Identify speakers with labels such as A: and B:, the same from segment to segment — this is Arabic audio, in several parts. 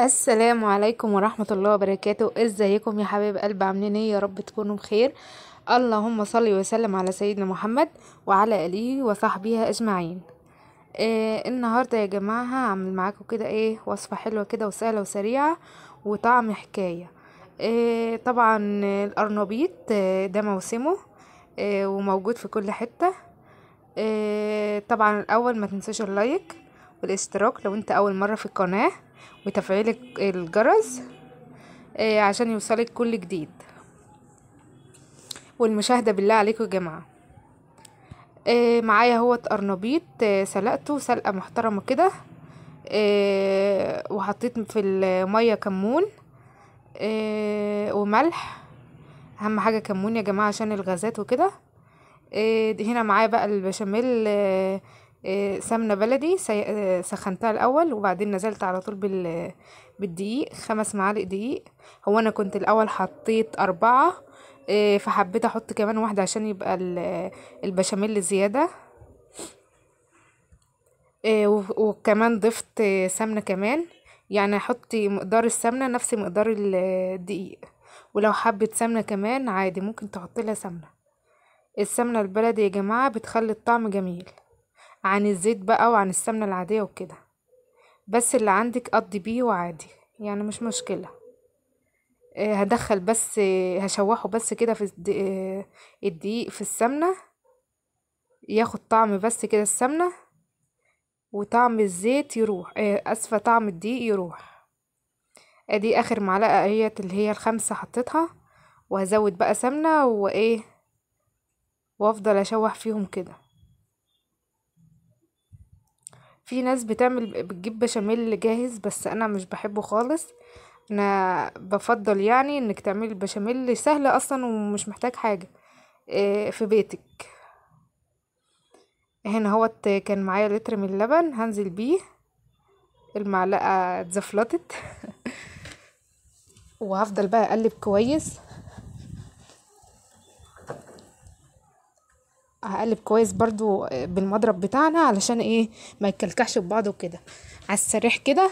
A: السلام عليكم ورحمة الله وبركاته ازيكم يا حبايب قلب عاملين ايه يا رب تكونوا بخير اللهم صل وسلم على سيدنا محمد وعلى اله وصحبه اجمعين إيه النهاردة يا جماعة هعمل معاكم كده ايه وصفة حلوة كده وسهلة وسريعة وطعم حكاية إيه طبعا الارنبيط آه، ده موسمه إيه وموجود في كل حتة إيه طبعا الاول ما تنسوش اللايك والاشتراك لو انت اول مرة في القناة وتفعيل الجرس آه، عشان يوصلك كل جديد والمشاهدة بالله عليكم يا جماعة آه، معايا هو قرنبيط آه، سلقته سلقة محترمة كده وحطيت في المية كمون وملح اهم حاجة كمون يا جماعة عشان الغازات وكده هنا معايا بقى البشاميل سمنه بلدي سخنتها الاول وبعدين نزلت على طول بال بالدقيق خمس معالق دقيق هو انا كنت الاول حطيت اربعة آه، فحبيت احط كمان واحده عشان يبقى البشاميل زياده آه، وكمان ضفت سمنه كمان يعني احط مقدار السمنه نفس مقدار الدقيق ولو حبه سمنه كمان عادي ممكن تحطي لها سمنه السمنه البلدي يا جماعه بتخلي الطعم جميل عن الزيت بقى وعن السمنة العادية وكده بس اللي عندك قضي بيه وعادي يعني مش مشكلة آه، هدخل بس هشوحه بس كده في آه، الدقيق في السمنة ياخد طعم بس كده السمنة وطعم الزيت يروح آه، اسفة طعم الدقيق يروح ادي اخر معلقة اهيت اللي هي الخمسة حطيتها وهزود بقى سمنة وايه وافضل اشوح فيهم كده في ناس بتعمل بتجيب بشاميل جاهز بس انا مش بحبه خالص انا بفضل يعني انك تعملي البشاميل سهل اصلا ومش محتاج حاجه آه، في بيتك هنا هوت كان معايا لتر من اللبن هنزل بيه المعلقه اتزفلطت وهفضل بقى اقلب كويس هقلب كويس برضو آه، بالمضرب بتاعنا علشان ايه ما يتكلكعش ببعض وكده على السريح كده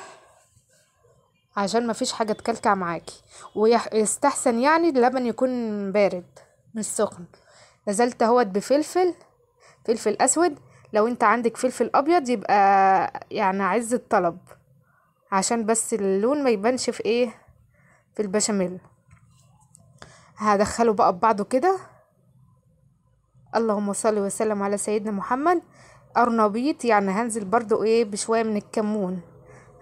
A: عشان ما فيش حاجه تكلكع معاكي ويستحسن يعني اللبن يكون بارد مش سخن نزلت اهوت بفلفل فلفل اسود لو انت عندك فلفل ابيض يبقى يعني عز الطلب عشان بس اللون ما يبانش في ايه في البشاميل هدخله بقى ببعضه كده اللهم صل وسلم على سيدنا محمد قرنبيط يعني هنزل برضو ايه بشوية من الكمون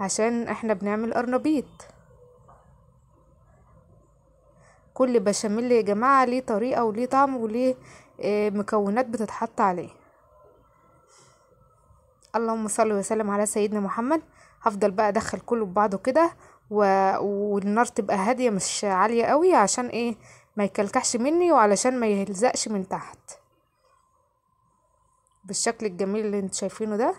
A: عشان احنا بنعمل قرنبيط كل بشاميل يا جماعة ليه طريقة وليه طعم وليه إيه مكونات بتتحط عليه اللهم صل وسلم على سيدنا محمد هفضل بقى ادخل كله ببعضه كده و... والنار تبقى هادية مش عالية قوي عشان ايه ما يكلكحش مني وعلشان ما يلزقش من تحت بالشكل الجميل اللي انتوا شايفينه ده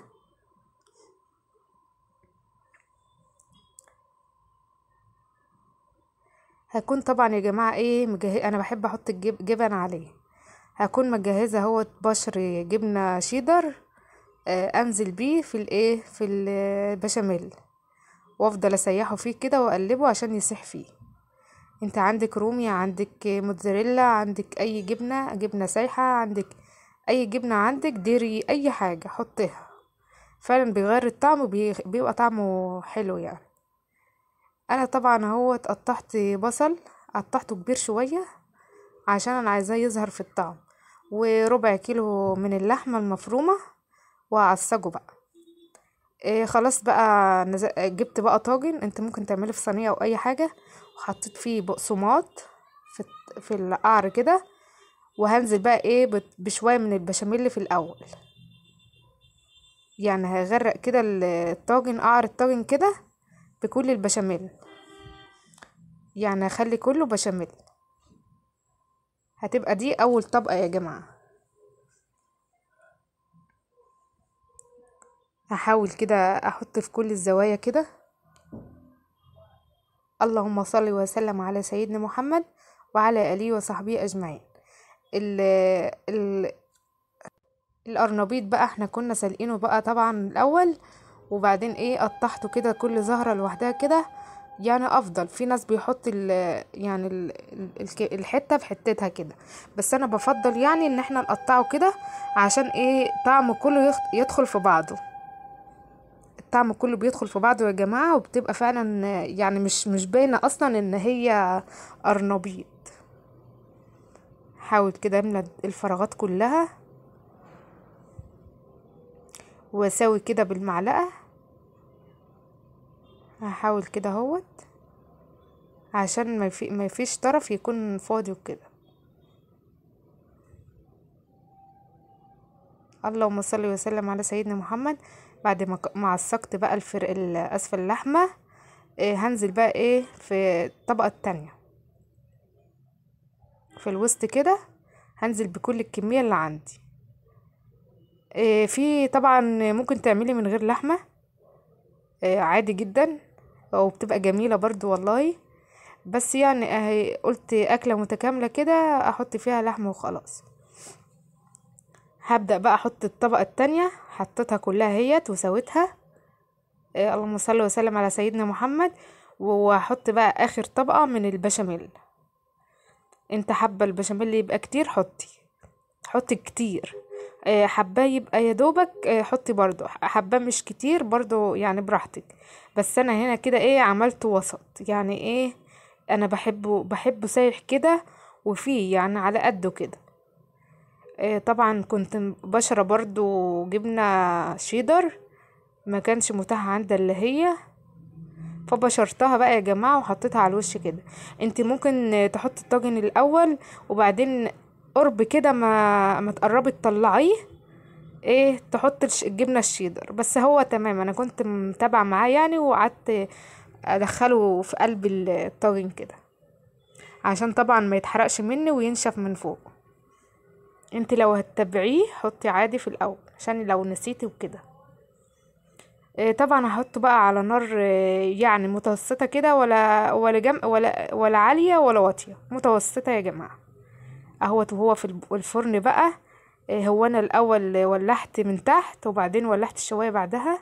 A: هكون طبعا يا جماعه ايه مجهز انا بحب احط الجب... جبن عليه هكون مجهزه هو بشر جبنه شيدر آه انزل بيه في الايه في البشاميل وافضل اسيحه فيه كده واقلبه عشان يسيح فيه انت عندك رومي عندك موتزاريلا عندك اي جبنه جبنه سايحه عندك اي جبنة عندك ديري اي حاجة حطيها فعلا بيغير الطعم وبيبقى طعمه حلو يعني انا طبعا اهو قطعت بصل قطعته كبير شوية عشان انا عايزاه يظهر في الطعم وربع كيلو من اللحمة المفرومة واعصجه بقى إيه خلاص بقى نز... جبت بقى طاجن انت ممكن تعمله في صينيه او اي حاجه وحطيت فيه بقسماط في في القعر كده وهنزل بقى ايه بشوية من البشاميل في الاول يعني هغرق كده الطاجن قعر الطاجن كده بكل البشاميل يعني هخلي كله بشاميل هتبقى دي اول طبقة يا جماعة هحاول كده احط في كل الزوايا كده اللهم صل وسلم على سيدنا محمد وعلى اله وصحبه اجمعين ال ال القرنبيط بقى احنا كنا سالقينه بقى طبعا الاول وبعدين ايه قطعته كده كل زهره لوحدها كده يعني افضل في ناس بيحط الـ يعني الـ الحته في حتتها كده بس انا بفضل يعني ان احنا نقطعه كده عشان ايه طعمه كله يدخل في بعضه الطعم كله بيدخل في بعضه يا جماعه وبتبقى فعلا يعني مش مش باينه اصلا ان هي قرنبيط حاول كده املى الفراغات كلها واساوي كده بالمعلقه هحاول كده اهوت عشان ما في ما فيش طرف يكون فاضي وكده اللهم صل وسلم على سيدنا محمد بعد ما عصقت بقى الفرق اسفل اللحمه آه، هنزل بقى ايه في الطبقه التانية في الوسط كده هنزل بكل الكمية اللي عندي آه، في طبعا ممكن تعملي من غير لحمة آه، عادي جدا وبتبقى جميلة برضو والله بس يعني اهي قلت اكلة متكاملة كده احط فيها لحمة وخلاص هبدأ بقى احط الطبقة التانية حطيتها كلها هيت وسويتها آه، اللهم صل وسلم على سيدنا محمد وهحط بقى اخر طبقة من البشاميل انت حابه البشاميل يبقى كتير حطي حطي كتير آه، حباه يبقى يا دوبك آه، حطي برضو حباه مش كتير برضو يعني براحتك بس انا هنا كده ايه عملته وسط يعني ايه انا بحبه بحبه سايح كده وفيه يعني على قده كده آه، طبعا كنت بشرة برضو جبنة شيدر ما كانش متاح عند اللي هي فبشرتها بقى يا جماعه وحطيتها على الوش كده انت ممكن تحطي الطاجن الاول وبعدين قرب كده ما ما تقربي تطلعيه ايه تحط الجبنه الشيدر بس هو تمام انا كنت متابعه معاه يعني وقعدت ادخله في قلب الطاجن كده عشان طبعا ما يتحرقش مني وينشف من فوق انت لو هتتبعيه حطي عادي في الاول عشان لو نسيتي وكده آه، طبعا هحطه بقى على نار آه، يعني متوسطة كده ولا ولا جم ولا ولا عالية ولا واطية متوسطة يا جماعة اهوت وهو في الفرن بقى آه، هو انا الاول ولحت من تحت وبعدين ولحت الشواية بعدها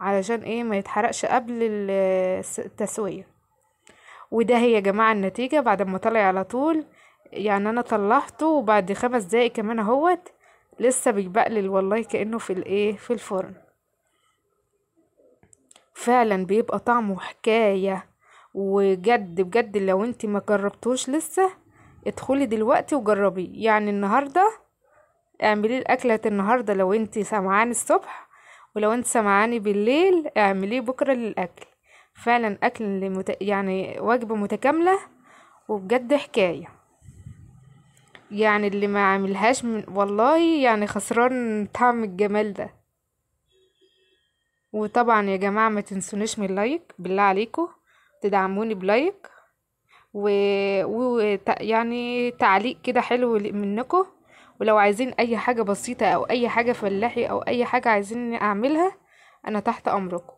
A: علشان ايه ما يتحرقش قبل التسوية وده هي يا جماعة النتيجة بعد ما طلع على طول يعني انا طلعته وبعد خمس دقايق كمان اهوت لسه بيبقلل والله كأنه في الايه في الفرن فعلا بيبقى طعمه حكاية وجد بجد لو انت ما جربتوش لسه ادخلي دلوقتي وجربيه يعني النهاردة اعملي الاكلة النهاردة لو انت سمعاني الصبح ولو انت سمعاني بالليل اعمليه بكرة للاكل فعلا اكل لمت... يعني وجبة متكاملة وبجد حكاية يعني اللي ما عملهاش من... والله يعني خسران طعم الجمال ده وطبعا يا جماعة ما تنسونيش من اللايك بالله عليكم تدعموني بلايك و... و... يعني تعليق كده حلو منكم ولو عايزين اي حاجة بسيطة او اي حاجة فلاحي او اي حاجة عايزين اعملها انا تحت امركم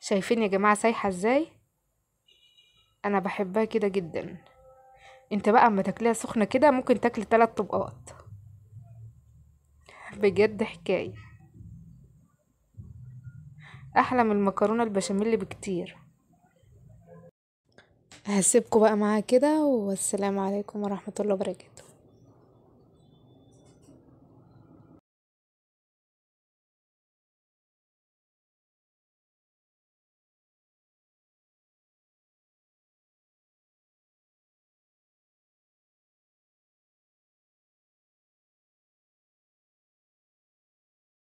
A: شايفين يا جماعة سايحة ازاي انا بحبها كده جدا انت بقى اما تاكليها سخنة كده ممكن تاكل تلات طبقات بجد حكاية احلى من المكرونة البشاميل بكتير هسيبكم بقى معاه كده والسلام عليكم ورحمة الله وبركاته